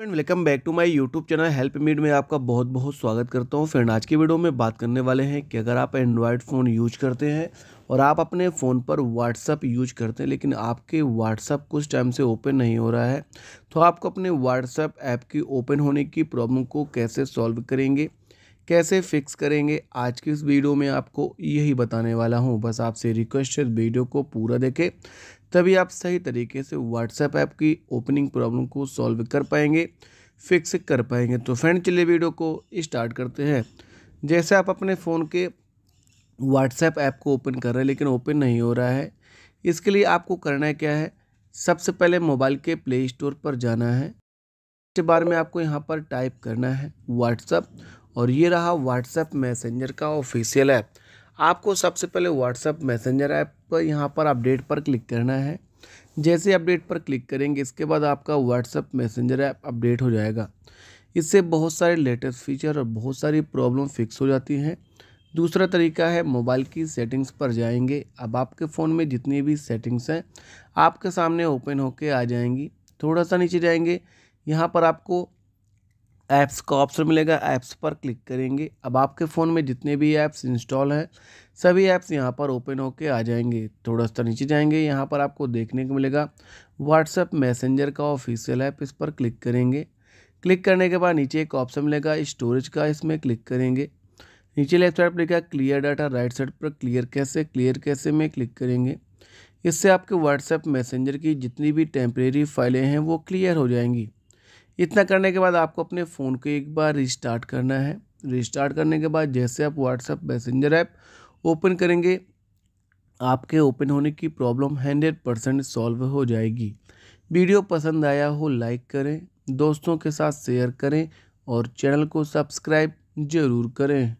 friend welcome back to my YouTube channel help मीड में आपका बहुत बहुत स्वागत करता हूं फ्रेंड आज की वीडियो में बात करने वाले हैं कि अगर आप एंड्रॉयड फ़ोन यूज करते हैं और आप अपने फ़ोन पर व्हाट्सअप यूज करते हैं लेकिन आपके व्हाट्सअप कुछ टाइम से ओपन नहीं हो रहा है तो आपको अपने व्हाट्सअप ऐप की ओपन होने की प्रॉब्लम को कैसे सॉल्व करेंगे कैसे फिक्स करेंगे आज की इस वीडियो में आपको यही बताने वाला हूँ बस आपसे रिक्वेस्ट है वीडियो को पूरा देखें तभी आप सही तरीके से व्हाट्सएप ऐप की ओपनिंग प्रॉब्लम को सॉल्व कर पाएंगे फिक्स कर पाएंगे तो फ्रेंड चले वीडियो को स्टार्ट करते हैं जैसे आप अपने फ़ोन के व्हाट्सएप ऐप को ओपन कर रहे हैं लेकिन ओपन नहीं हो रहा है इसके लिए आपको करना क्या है सबसे पहले मोबाइल के प्ले स्टोर पर जाना है इसके बारे में आपको यहाँ पर टाइप करना है व्हाट्सअप और ये रहा व्हाट्सएप मैसेंजर का ऑफिशियल ऐप आपको सबसे पहले व्हाट्सएप मैसेंजर ऐप पर यहाँ पर अपडेट पर क्लिक करना है जैसे अपडेट पर क्लिक करेंगे इसके बाद आपका व्हाट्सएप मैसेंजर ऐप अपडेट हो जाएगा इससे बहुत सारे लेटेस्ट फीचर और बहुत सारी प्रॉब्लम फिक्स हो जाती हैं दूसरा तरीका है मोबाइल की सेटिंग्स पर जाएंगे अब आपके फ़ोन में जितनी भी सेटिंग्स हैं आपके सामने ओपन होके आ जाएंगी थोड़ा सा नीचे जाएंगे यहाँ पर आपको ऐप्स का ऑप्शन मिलेगा ऐप्स पर क्लिक करेंगे अब आपके फ़ोन में जितने भी ऐप्स इंस्टॉल हैं सभी ऐप्स यहाँ पर ओपन होके आ जाएंगे थोड़ा सा नीचे जाएंगे यहाँ पर आपको देखने को मिलेगा व्हाट्सएप मैसेंजर का ऑफिशियल ऐप इस पर क्लिक करेंगे क्लिक करने के बाद नीचे एक ऑप्शन मिलेगा स्टोरेज का इसमें क्लिक करेंगे नीचे लेफ्ट साइड पर लिखा क्लियर डाटा राइट साइड पर क्लियर कैसे क्लियर कैसे में क्लिक करेंगे इससे आपके व्हाट्सएप मैसेंजर की जितनी भी टेम्परेरी फाइलें हैं वो क्लियर हो जाएंगी इतना करने के बाद आपको अपने फ़ोन को एक बार रिस्टार्ट करना है रिस्टार्ट करने के बाद जैसे आप व्हाट्सएप मैसेंजर ऐप ओपन करेंगे आपके ओपन होने की प्रॉब्लम हंड्रेड परसेंट सॉल्व हो जाएगी वीडियो पसंद आया हो लाइक करें दोस्तों के साथ शेयर करें और चैनल को सब्सक्राइब ज़रूर करें